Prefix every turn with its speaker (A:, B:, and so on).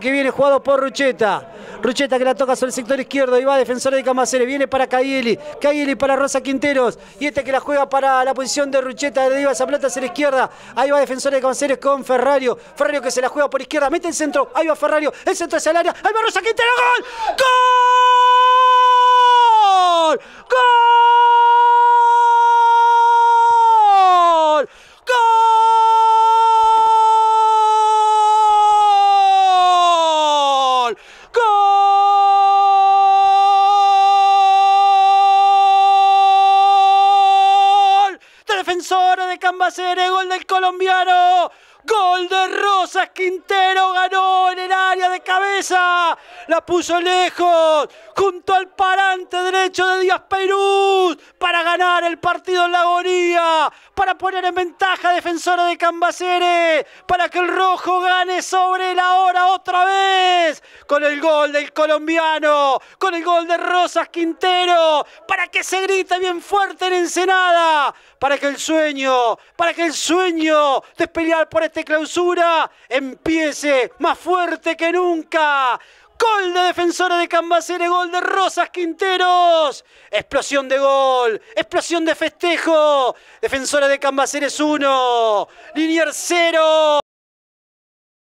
A: Que viene jugado por Rucheta. Rucheta que la toca sobre el sector izquierdo ahí va defensor de Camaceres, Viene para Cayeli. Cayeli para Rosa Quinteros. Y este que la juega para la posición de Rucheta. De esa plata hacia la izquierda. Ahí va defensor de Camaceres con Ferrario. Ferrario que se la juega por izquierda. Mete el centro. Ahí va Ferrario. El centro hacia el área. Ahí va Rosa Quinteros. ¡Gol! ¡Gol!
B: de Cambaceres, gol del colombiano. Gol de Rosas Quintero, ganó en el área de cabeza, la puso lejos, junto al parante derecho de Díaz Perú para ganar el partido en la agonía, para poner en ventaja a defensora de Cambaceres, para que el rojo gane sobre la hora otra vez, con el gol del colombiano, con el gol de Rosas Quintero, para que se grite bien fuerte en Ensenada, para que el sueño, para que el sueño de pelear por esta clausura empiece más fuerte que nunca Gol de defensora de Cambaceres, gol de Rosas Quinteros. Explosión de gol, explosión de festejo. Defensora de Cambaceres uno. Linier cero.